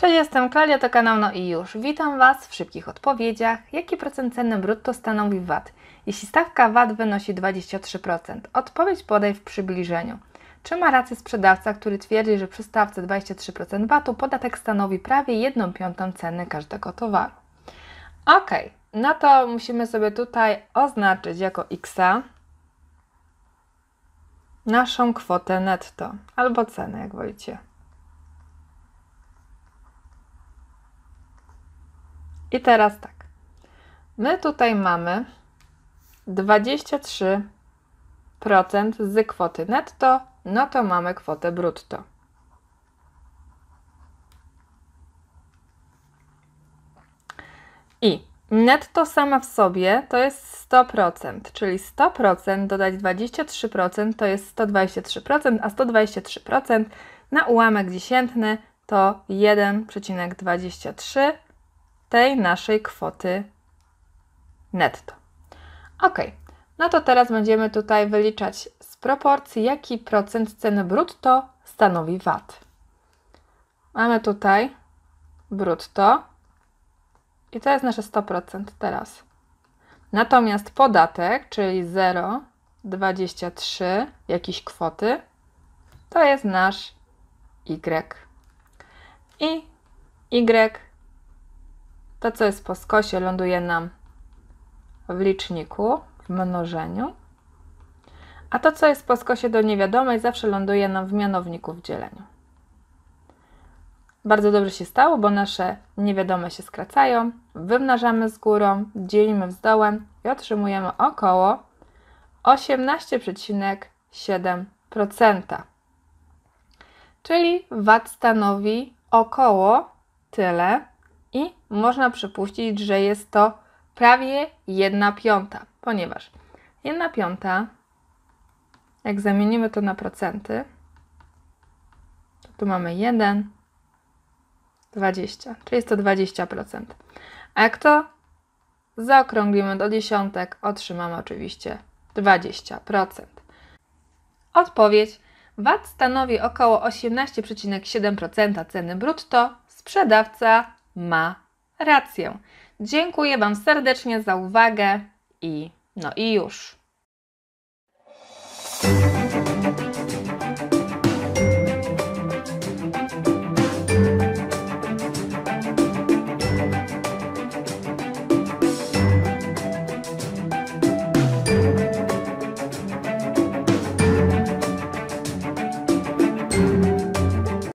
Cześć, jestem Klaudia, to kanał No i już. Witam Was w szybkich odpowiedziach. Jaki procent ceny brutto stanowi VAT? Jeśli stawka VAT wynosi 23%, odpowiedź podaj w przybliżeniu. Czy ma rację sprzedawca, który twierdzi, że przy stawce 23% VAT-u podatek stanowi prawie 1 piątą ceny każdego towaru? Ok, no to musimy sobie tutaj oznaczyć jako X naszą kwotę netto albo cenę, jak wolicie. I teraz tak. My tutaj mamy 23% z kwoty netto, no to mamy kwotę brutto. I netto sama w sobie to jest 100%, czyli 100% dodać 23% to jest 123%, a 123% na ułamek dziesiętny to 1,23 tej naszej kwoty netto. Ok, no to teraz będziemy tutaj wyliczać z proporcji, jaki procent ceny brutto stanowi VAT. Mamy tutaj brutto i to jest nasze 100% teraz. Natomiast podatek, czyli 0,23 jakiejś kwoty, to jest nasz Y. I Y to, co jest po skosie, ląduje nam w liczniku, w mnożeniu. A to, co jest po skosie do niewiadomej, zawsze ląduje nam w mianowniku w dzieleniu. Bardzo dobrze się stało, bo nasze niewiadome się skracają, wymnażamy z górą, dzielimy z dołem i otrzymujemy około 18,7%. Czyli VAT stanowi około tyle, i można przypuścić, że jest to prawie 1 piąta, ponieważ 1 piąta, jak zamienimy to na procenty, to tu mamy 1, 20, czyli jest to 20%. A jak to zaokrąglimy do dziesiątek, otrzymamy oczywiście 20%. Odpowiedź. VAT stanowi około 18,7% ceny brutto. Sprzedawca ma rację. Dziękuję Wam serdecznie za uwagę i no i już.